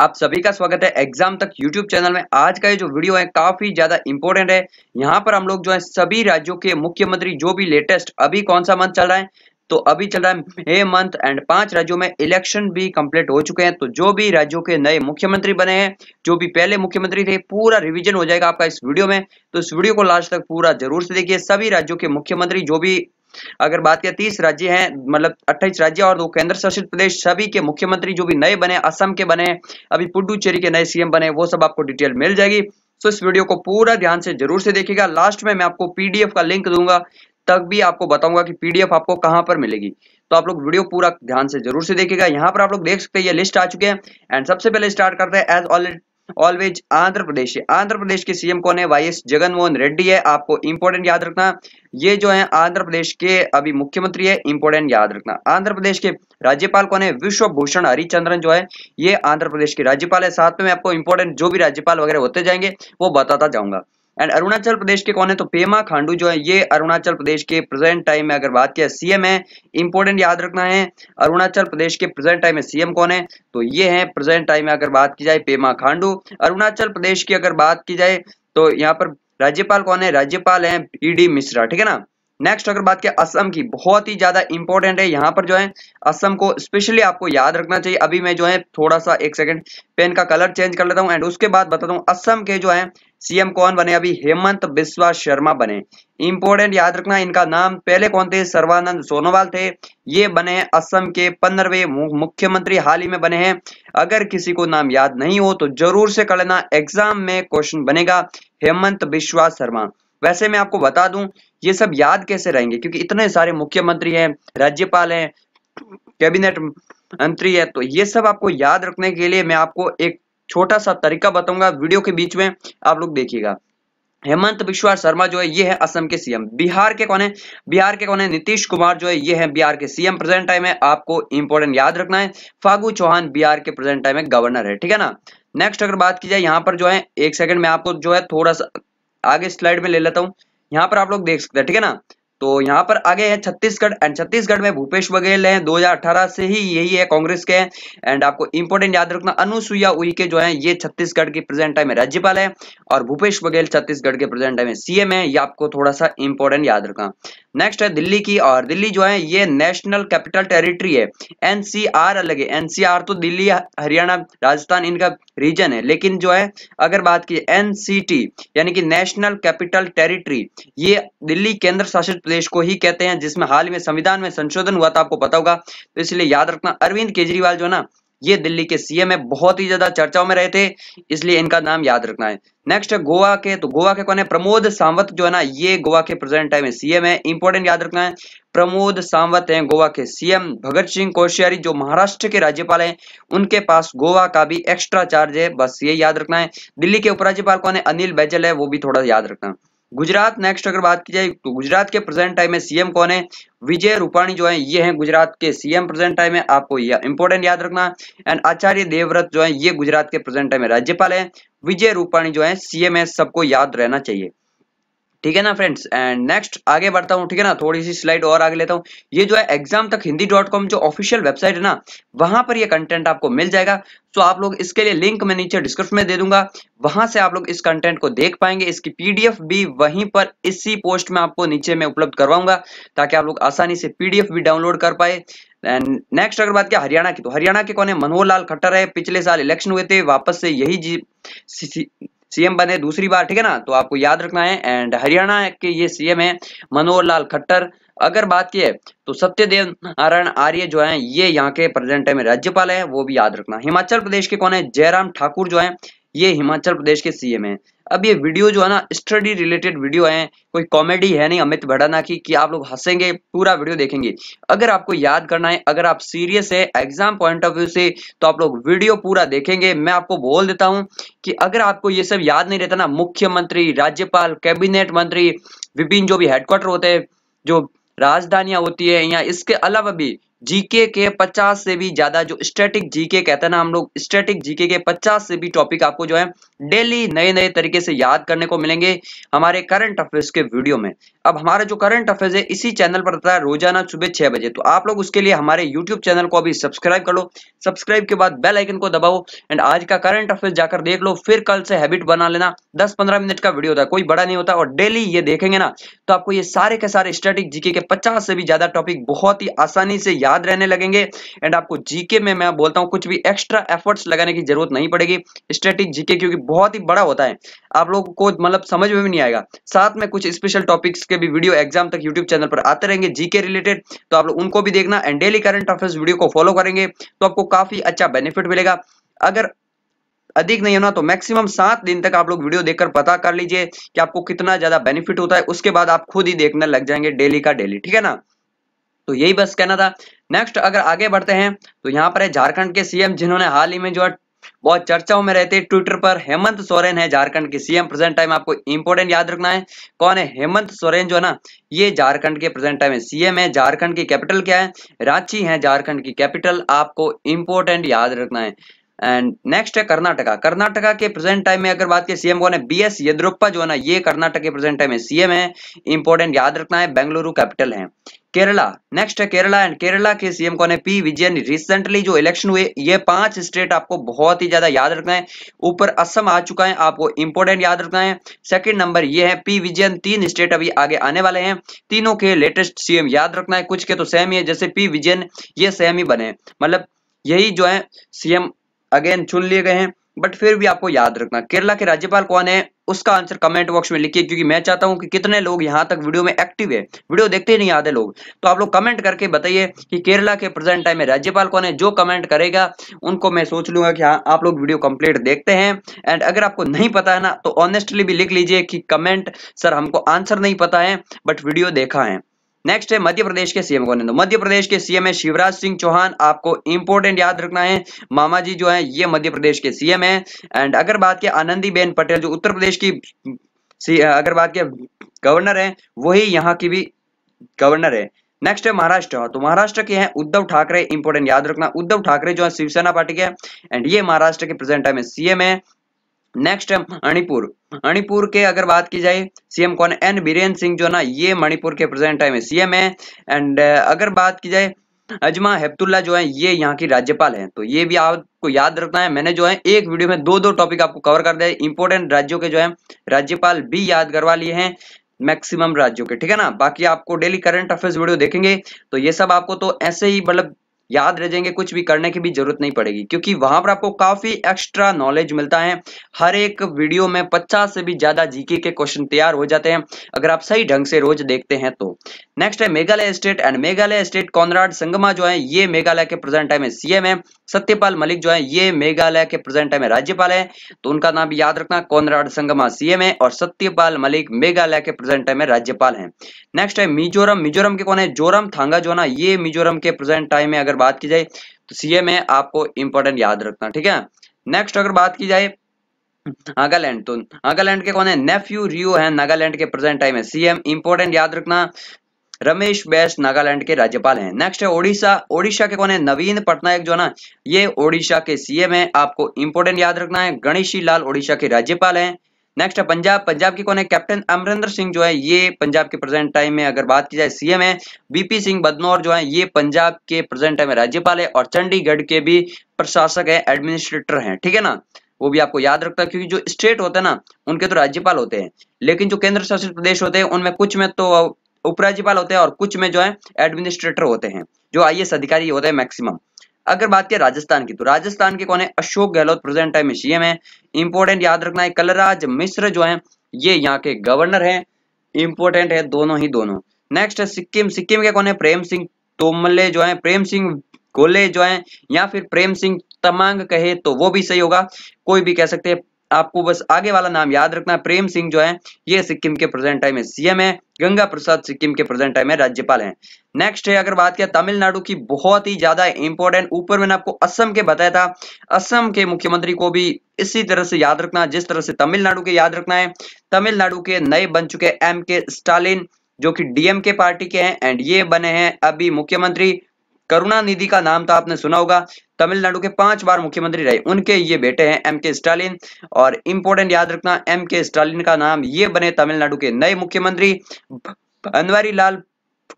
आप सभी का स्वागत है एग्जाम तक यूट्यूब चैनल में आज का ये जो वीडियो है काफी ज्यादा इंपॉर्टेंट है यहाँ पर हम लोग जो है सभी राज्यों के मुख्यमंत्री जो भी लेटेस्ट अभी कौन सा मंथ चल रहा है तो अभी चल रहा है मंथ एंड पांच राज्यों में इलेक्शन भी कंप्लीट हो चुके हैं तो जो भी राज्यों के नए मुख्यमंत्री बने हैं जो भी पहले मुख्यमंत्री थे पूरा रिवीजन हो जाएगा आपका इस वीडियो में तो इस वीडियो को लास्ट तक पूरा जरूर से देखिए सभी राज्यों के मुख्यमंत्री जो भी अगर बात किया तीस राज्य हैं मतलब अट्ठाईस राज्य और दो केंद्र शासित प्रदेश सभी के मुख्यमंत्री जो भी नए बने असम के बने अभी पुडुचेरी के नए सीएम बने वो सब आपको डिटेल मिल जाएगी सो इस वीडियो को पूरा ध्यान से जरूर से देखेगा लास्ट में मैं आपको पीडीएफ का लिंक दूंगा तब भी आपको बताऊंगा कि पीडीएफ आपको कहां पर मिलेगी तो आप लोग वीडियो पूरा ध्यान से जरूर से देखेगा यहां पर आप लोग देख सकते हैं ये लिस्ट आ चुके हैं एंड सबसे पहले स्टार्ट करते हैं as already always Andhra Pradesh Andhra Pradesh के सीएम कौन है वाई एस जगनमोहन रेड्डी है आपको इंपोर्टेंट याद रखना ये जो है आंध्र प्रदेश के अभी मुख्यमंत्री है इंपोर्टेंट याद रखना आंध्र प्रदेश के राज्यपाल कौन है विश्वभूषण हरिचंद्रन जो है ये आंध्र प्रदेश के राज्यपाल है साथ में आपको इंपोर्टेंट जो भी राज्यपाल वगैरह होते जाएंगे वो बताता जाऊंगा एंड अरुणाचल प्रदेश के कौन है तो पेमा खांडू जो है ये अरुणाचल प्रदेश के प्रेजेंट टाइम में अगर बात किया सीएम है इंपोर्टेंट याद रखना है अरुणाचल प्रदेश के प्रेजेंट टाइम में सीएम कौन है तो ये है प्रेजेंट टाइम में अगर बात की जाए पेमा खांडू अरुणाचल प्रदेश की अगर बात की जाए तो यहाँ पर राज्यपाल कौन है राज्यपाल है ई डी मिश्रा ठीक है ना नेक्स्ट अगर बात करें असम की बहुत ही ज्यादा इंपॉर्टेंट है यहाँ पर जो है असम को स्पेशली आपको याद रखना चाहिए अभी मैं जो है थोड़ा सा एक सेकंड पेन का कलर चेंज कर लेता हूँ एंड उसके बाद बताता हूँ असम के जो है सीएम कौन बने अभी हेमंत बिस्वा शर्मा बने इंपॉर्टेंट याद रखना इनका नाम पहले कौन थे सर्वानंद सोनोवाल थे ये बने असम के पंद्रहवे मुख्यमंत्री हाल ही में बने हैं अगर किसी को नाम याद नहीं हो तो जरूर से कर लेना एग्जाम में क्वेश्चन बनेगा हेमंत बिश्वा शर्मा वैसे मैं आपको बता दूं ये सब याद कैसे रहेंगे क्योंकि इतने सारे मुख्यमंत्री हैं राज्यपाल हैं कैबिनेट मंत्री है तो ये सब आपको याद रखने के लिए मैं आपको एक छोटा सा तरीका बताऊंगा वीडियो के बीच में आप लोग देखिएगा हेमंत बिश्वा शर्मा जो है ये है असम के सीएम बिहार के कौन है बिहार के कौन है नीतीश कुमार जो है ये है बिहार के सीएम प्रेजेंट टाइम है आपको इंपॉर्टेंट याद रखना है फागू चौहान बिहार के प्रेजेंट टाइम में गवर्नर है ठीक है ना नेक्स्ट अगर बात की जाए यहाँ पर जो है एक सेकंड में आपको जो है थोड़ा सा आगे स्लाइड में ले लेता हूँ यहाँ पर आप लोग देख सकते हैं ठीक है ना तो यहाँ पर आगे है छत्तीसगढ़ एंड छत्तीसगढ़ में भूपेश बघेल हैं 2018 से ही यही है कांग्रेस के एंड आपको इंपोर्टेंट याद रखना अनुसुईया उइके जो है ये छत्तीसगढ़ के प्रेजेंट टाइम में राज्यपाल है और भूपेश बघेल छत्तीसगढ़ के प्रेजेंट टाइम में सीएम है ये आपको थोड़ा सा इंपोर्टेंट याद रखना नेक्स्ट है दिल्ली की और दिल्ली जो है ये नेशनल कैपिटल टेरिटरी है एनसीआर अलग है एनसीआर तो दिल्ली हरियाणा राजस्थान इनका रीजन है लेकिन जो है अगर बात की एनसीटी यानी कि नेशनल कैपिटल टेरिटरी ये दिल्ली केंद्र शासित प्रदेश को ही कहते हैं जिसमें हाल में संविधान में संशोधन हुआ था आपको पता होगा तो इसलिए याद रखना अरविंद केजरीवाल जो ना ये दिल्ली के सीएम है बहुत ही ज्यादा चर्चाओं में रहे थे इसलिए इनका नाम याद रखना है नेक्स्ट गोवा के तो गोवा के कौन है प्रमोद सावंत जो है ना ये गोवा के प्रेजेंट टाइम में सीएम है इंपॉर्टेंट याद रखना है प्रमोद सावंत हैं गोवा के सीएम भगत सिंह कोश्यारी जो महाराष्ट्र के राज्यपाल हैं उनके पास गोवा का भी एक्स्ट्रा चार्ज है बस ये याद रखना है दिल्ली के उपराज्यपाल कौन है अनिल बैजल है वो भी थोड़ा याद रखना गुजरात नेक्स्ट अगर बात की जाए तो गुजरात के प्रेजेंट टाइम में सीएम कौन है विजय रूपाणी जो है ये हैं गुजरात के सीएम प्रेजेंट टाइम में आपको यह इंपॉर्टेंट याद रखना एंड आचार्य देवव्रत जो है ये गुजरात के प्रेजेंट टाइम में राज्यपाल है विजय रूपाणी जो है सीएम है सबको याद रहना चाहिए ठीक है ना फ्रेंड्स एंड नेक्स्ट आगे बढ़ता हूँ ठीक है ना थोड़ी सी स्लाइड और आगे लेता हूँ ये जो है exam Tak Hindi dot com जो ऑफिशियल वेबसाइट है ना वहां पर ये कंटेंट आपको मिल जाएगा तो आप लोग इसके लिए लिंक मैं नीचे डिस्क्रिप्शन में दे दूंगा वहां से आप लोग इस कंटेंट को देख पाएंगे इसकी पीडीएफ भी वहीं पर इसी पोस्ट में आपको नीचे में उपलब्ध करवाऊंगा ताकि आप लोग आसानी से पीडीएफ भी डाउनलोड कर पाए नेक्स्ट अगर बात किया हरियाणा की तो हरियाणा के कौन है मनोहर लाल खट्टर है पिछले साल इलेक्शन हुए थे वापस से यही सीएम बने दूसरी बार ठीक है ना तो आपको याद रखना है एंड हरियाणा के ये सीएम है मनोहर लाल खट्टर अगर बात की है तो सत्यदेव नारायण आर्य जो है ये यहाँ के प्रेजेंट टाइम राज्यपाल है वो भी याद रखना हिमाचल प्रदेश के कौन है जयराम ठाकुर जो है ये हिमाचल प्रदेश के सीएम है अब ये वीडियो जो है ना स्टडी रिलेटेड वीडियो है कोई कॉमेडी है नहीं अमित भड़ाना की कि आप लोग हंसेंगे पूरा वीडियो देखेंगे अगर आपको याद करना है अगर आप सीरियस है एग्जाम पॉइंट ऑफ व्यू से तो आप लोग वीडियो पूरा देखेंगे मैं आपको बोल देता हूँ कि अगर आपको ये सब याद नहीं रहता ना मुख्यमंत्री राज्यपाल कैबिनेट मंत्री विभिन्न जो भी हेडक्वार्टर होते हैं जो राजधानियां होती है या इसके अलावा भी जीके के 50 से भी ज्यादा जो स्टैटिक जीके कहते हैं ना हम लोग स्टैटिक जीके के 50 से भी टॉपिक आपको जो है डेली नए नए तरीके से याद करने को मिलेंगे हमारे करंट अफेयर्स के वीडियो में अब हमारा जो करंट अफेयर्स है इसी चैनल पर रहता है रोजाना सुबह छह बजे तो आप लोग उसके लिए हमारे यूट्यूब चैनल को अभी सब्सक्राइब कर लो सब्सक्राइब के बाद बेल आइकन को दबाओ एंड आज का करंट अफेयर्स जाकर देख लो फिर कल से हैबिट बना लेना दस पंद्रह मिनट का वीडियो होता कोई बड़ा नहीं होता और डेली ये देखेंगे ना तो आपको ये सारे के सारे स्टैटिक जीके के पचास से भी ज्यादा टॉपिक बहुत ही आसानी से याद रहने लगेंगे एंड आपको जीके में मैं बोलता हूँ कुछ भी एक्स्ट्रा एफर्ट्स लगाने की जरूरत नहीं पड़ेगी स्टैटिक जीके क्योंकि बहुत ही बड़ा होता है आप लोगों को मतलब समझ में भी नहीं आएगा साथ में कुछ स्पेशल टॉपिक्स के उसके भी video exam Tak YouTube channel पर आते रहेंगे जीके रिलेटेड तो आप लोग उनको भी देखना and daily current affairs video को फॉलो करेंगे तो आपको काफी अच्छा बेनिफिट मिलेगा अगर अधिक नहीं होना तो मैक्सिमम सात दिन तक आप लोग वीडियो देखकर पता कर लीजिए कि आपको कितना ज्यादा बेनिफिट होता है उसके बाद आप खुद ही देखने लग जाएंगे डेली का डेली ठीक है ना तो यही बस कहना था नेक्स्ट अगर आगे बढ़ते हैं तो यहाँ पर है झारखंड के सीएम जिन्होंने हाल ही में जो है बहुत चर्चाओं में रहते हैं ट्विटर पर हेमंत सोरेन है झारखंड के सीएम प्रेजेंट टाइम आपको इंपोर्टेंट याद रखना है कौन है हेमंत सोरेन जो है ना ये झारखंड के प्रेजेंट टाइम है सीएम है झारखंड की कैपिटल क्या है रांची है झारखंड की कैपिटल आपको इंपोर्टेंट याद रखना है एंड नेक्स्ट है कर्नाटका कर्नाटका के प्रेजेंट टाइम में अगर बात की सीएम कौन है बी एस येद्रुप्पा जो है ना ये कर्नाटक के प्रेजेंट टाइम में सीएम है इंपॉर्टेंट याद रखना है बेंगलुरु कैपिटल है केरला नेक्स्ट है केरला एंड केरला के सीएम कौन है पी विजयन रिसेंटली जो इलेक्शन हुए ये पांच स्टेट आपको बहुत ही ज्यादा याद रखना है ऊपर असम आ चुका है आपको इंपोर्टेंट याद रखना है सेकंड नंबर ये है पी विजयन तीन स्टेट अभी आगे आने वाले हैं तीनों के लेटेस्ट सीएम याद रखना है कुछ के तो सेम ही है जैसे पी विजयन ये सेम ही बने मतलब यही जो है सीएम अगेन चुन लिए गए हैं बट फिर भी आपको याद रखना केरला के राज्यपाल कौन है उसका आंसर कमेंट बॉक्स में लिखिए क्योंकि मैं चाहता हूं कि कितने लोग यहां तक वीडियो में एक्टिव है वीडियो देखते ही नहीं आते लोग तो आप लोग कमेंट करके बताइए कि केरला के प्रेजेंट टाइम में राज्यपाल कौन है जो कमेंट करेगा उनको मैं सोच लूंगा कि हाँ आप लोग वीडियो कंप्लीट देखते हैं एंड अगर आपको नहीं पता है ना तो ऑनेस्टली भी लिख लीजिए कि कमेंट सर हमको आंसर नहीं पता है बट वीडियो देखा है नेक्स्ट है मध्य प्रदेश के सीएम कौन है तो मध्य प्रदेश के सीएम है शिवराज सिंह चौहान आपको इंपोर्टेंट याद रखना है मामा जी जो है ये मध्य प्रदेश के सीएम है एंड अगर बात की आनंदीबेन पटेल जो उत्तर प्रदेश की अगर बात किया गवर्नर है वही यहाँ की भी गवर्नर है नेक्स्ट है महाराष्ट्र तो महाराष्ट्र के हैं उद्धव ठाकरे इंपोर्टेंट याद रखना उद्धव ठाकरे जो है शिवसेना पार्टी के एंड ये महाराष्ट्र के प्रेजेंट टाइम में सीएम है नेक्स्ट है मणिपुर मणिपुर के अगर बात की जाए सीएम कौन एन बीरेन सिंह जो ना ये मणिपुर के प्रेजेंट टाइम में सीएम है एंड uh, अगर बात की जाए अजमा हेपतुल्ला जो है ये यहाँ की राज्यपाल हैं तो ये भी आपको याद रखना है मैंने जो है एक वीडियो में दो दो टॉपिक आपको कवर कर दिया इंपोर्टेंट राज्यों के जो है राज्यपाल भी याद करवा लिए हैं मैक्सिमम राज्यों के ठीक है ना बाकी आपको डेली करंट अफेयर्स वीडियो देखेंगे तो ये सब आपको तो ऐसे ही मतलब याद रह जाएंगे कुछ भी करने की भी जरूरत नहीं पड़ेगी क्योंकि वहां पर आपको काफी एक्स्ट्रा नॉलेज मिलता है हर एक वीडियो में 50 से भी ज्यादा जीके के क्वेश्चन तैयार हो जाते हैं अगर आप सही ढंग से रोज देखते हैं तो नेक्स्ट है Meghalaya state and Meghalaya state Conrad Sangma जो है ये मेघालय के प्रेजेंट टाइम में सीएम है सत्यपाल मलिक जो है ये मेघालय के प्रेजेंट टाइम में राज्यपाल है तो उनका नाम भी याद रखना कॉनराड संगमा सीएम है और सत्यपाल मलिक मेघालय के प्रेजेंट टाइम में राज्यपाल है नेक्स्ट है मिजोरम मिजोरम के कौन है जोरम थांगा जो ना ये मिजोरम के प्रेजेंट टाइम में अगर बात की जाए तो सीएम है आपको इंपॉर्टेंट याद रखना ठीक है नेक्स्ट अगर बात की जाए नागालैंड तो नागालैंड के कौन है नेफ्यू रियो है नागालैंड के प्रेजेंट टाइम है सीएम इंपोर्टेंट याद रखना रमेश बैस नागालैंड के राज्यपाल हैं नेक्स्ट है ओडिशा ओडिशा के कौन है नवीन पटनायक जो ना ये ओडिशा के सीएम हैं आपको इंपोर्टेंट याद रखना है गणेशी लाल ओडिशा के राज्यपाल हैं नेक्स्ट है पंजाब पंजाब के कौन है कैप्टन अमरिंदर सिंह जो है ये पंजाब के प्रेजेंट टाइम में अगर बात की जाए सीएम है बीपी सिंह बदनौर जो है ये पंजाब के प्रेजेंट टाइम में राज्यपाल है और चंडीगढ़ के भी प्रशासक है एडमिनिस्ट्रेटर है ठीक है ना वो भी आपको याद रखता है क्योंकि जो स्टेट होते हैं ना उनके तो राज्यपाल होते हैं लेकिन जो केंद्र शासित प्रदेश होते हैं उनमें कुछ में तो उपराज्यपाल होते हैं और कुछ में जो है एडमिनिस्ट्रेटर होते हैं जो आई अधिकारी होते हैं मैक्सिमम अगर बात करें राजस्थान की तो राजस्थान के कौन है अशोक गहलोत प्रेजेंट टाइम में सीएम है इंपोर्टेंट याद रखना है कलराज मिश्र जो है ये यहाँ के गवर्नर है इंपोर्टेंट है दोनों ही दोनों नेक्स्ट है सिक्किम सिक्किम के कौन है प्रेम सिंह तोमले जो है प्रेम सिंह गोले जो है या फिर प्रेम सिंह तमांग कहे तो वो भी सही होगा कोई भी कह सकते हैं आपको बस आगे वाला नाम याद रखना प्रेम सिंह जो है ये सिक्किम के प्रेजेंट टाइम में सीएम है गंगा प्रसाद सिक्किम के प्रेजेंट टाइम में राज्यपाल हैं नेक्स्ट है अगर बात किया तमिलनाडु की बहुत ही ज्यादा इंपॉर्टेंट ऊपर मैंने आपको असम के बताया था असम के मुख्यमंत्री को भी इसी तरह से याद रखना जिस तरह से तमिलनाडु के याद रखना है तमिलनाडु के नए बन चुके एम के स्टालिन जो कि डीएम के पार्टी के हैं एंड ये बने हैं अभी मुख्यमंत्री करुणानिधि का नाम तो आपने सुना होगा तमिलनाडु के पांच बार मुख्यमंत्री रहे उनके ये बेटे हैं एम के स्टालिन और इंपोर्टेंट याद रखना एम के स्टालिन का नाम ये बने तमिलनाडु के नए मुख्यमंत्री अनवारी लाल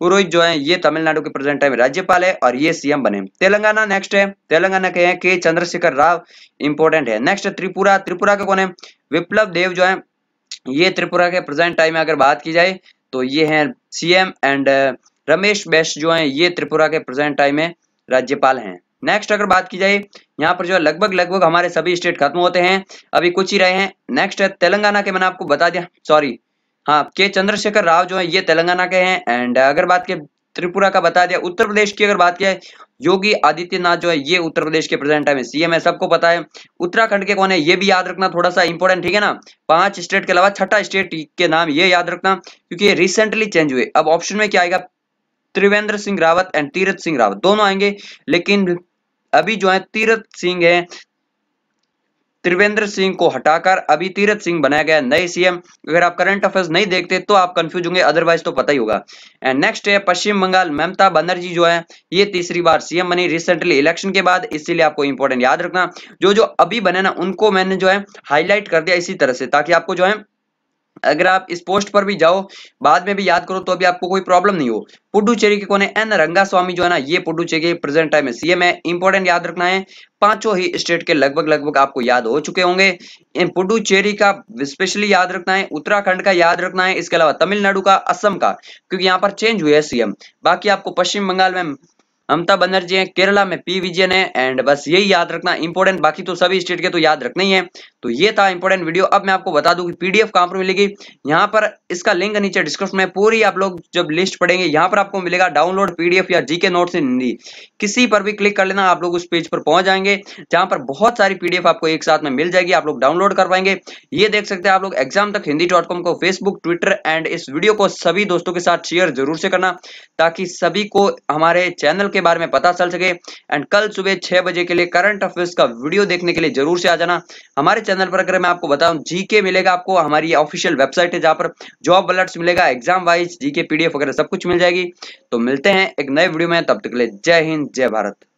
पुरोहित जो है ये तमिलनाडु के प्रेजेंट टाइम राज्यपाल है और ये सीएम बने तेलंगाना नेक्स्ट है तेलंगाना के हैं के चंद्रशेखर राव इंपोर्टेंट है नेक्स्ट त्रिपुरा त्रिपुरा के कौन है विप्लव देव जो है ये त्रिपुरा के प्रेजेंट टाइम में अगर बात की जाए तो ये हैं सीएम एंड रमेश बैस जो है ये त्रिपुरा के प्रेजेंट टाइम में राज्यपाल हैं नेक्स्ट अगर बात की जाए यहाँ पर जो है लगभग लगभग हमारे सभी स्टेट खत्म होते हैं अभी कुछ ही रहे हैं नेक्स्ट है तेलंगाना के मैंने आपको बता दिया सॉरी हाँ के चंद्रशेखर राव जो है ये तेलंगाना के हैं एंड अगर बात की त्रिपुरा का बता दिया उत्तर प्रदेश की अगर बात किया योगी आदित्यनाथ जो है ये उत्तर प्रदेश के प्रेजेंट टाइम सीएम है सबको पता है उत्तराखंड के कौन है ये भी याद रखना थोड़ा सा इंपॉर्टेंट ठीक है ना पांच स्टेट के अलावा छठा स्टेट के नाम ये याद रखना क्योंकि ये रिसेंटली चेंज हुए अब ऑप्शन में क्या आएगा त्रिवेंद्र सिंह रावत एंड तीरथ सिंह रावत दोनों आएंगे लेकिन अभी जो है तीरथ सिंह है त्रिवेंद्र सिंह को हटाकर अभी तीरथ सिंह बनाया गया नए सीएम अगर आप करंट अफेयर्स नहीं देखते तो आप कंफ्यूज होंगे अदरवाइज तो पता ही होगा एंड नेक्स्ट है पश्चिम बंगाल ममता बनर्जी जो है ये तीसरी बार सीएम बनी रिसेंटली इलेक्शन के बाद इसीलिए आपको इंपॉर्टेंट याद रखना जो जो अभी बने ना उनको मैंने जो है हाईलाइट कर दिया इसी तरह से ताकि आपको जो है अगर आप इस पोस्ट पर भी जाओ बाद में भी याद करो तो अभी आपको कोई प्रॉब्लम नहीं हो पुडुचेरी के है एन रंगा स्वामी जो है ना ये पुडुचेरी के प्रेजेंट टाइम में सीएम है इंपॉर्टेंट याद रखना है पांचों ही स्टेट के लगभग लगभग आपको याद हो चुके होंगे पुडुचेरी का स्पेशली याद रखना है उत्तराखंड का याद रखना है इसके अलावा तमिलनाडु का असम का क्योंकि यहाँ पर चेंज हुए है सीएम बाकी आपको पश्चिम बंगाल में ममता बनर्जी है केरला में पी विजयन है एंड बस यही याद रखना इंपॉर्टेंट बाकी तो सभी स्टेट के तो याद रखना ही है तो ये था इंपोर्टेंट वीडियो अब मैं आपको बता दूं कि पीडीएफ कहां पर मिलेगी यहाँ पर इसका लिंक नीचे डिस्क्रिप्शन में पूरी आप लोग जब लिस्ट पढ़ेंगे यहाँ पर आपको मिलेगा डाउनलोड पीडीएफ या जीके नोट इन हिंदी किसी पर भी क्लिक कर लेना आप लोग उस पेज पर पहुंच जाएंगे जहां पर बहुत सारी पीडीएफ आपको एक साथ में मिल जाएगी आप लोग डाउनलोड कर पाएंगे ये देख सकते हैं आप लोग exam Tak Hindi dot com को फेसबुक ट्विटर एंड इस वीडियो को सभी दोस्तों के साथ शेयर जरूर से करना ताकि सभी को हमारे चैनल के बारे में पता चल सके एंड कल सुबह छह बजे के लिए करंट अफेयर्स का वीडियो देखने के लिए जरूर से आ जाना हमारे चैनल पर अगर मैं आपको बताऊं जीके मिलेगा आपको हमारी ऑफिशियल वेबसाइट है जहां पर जॉब अलर्ट्स मिलेगा एग्जाम वाइज जीके पीडीएफ वगैरह सब कुछ मिल जाएगी तो मिलते हैं एक नए वीडियो में तब तक के लिए जय हिंद जय भारत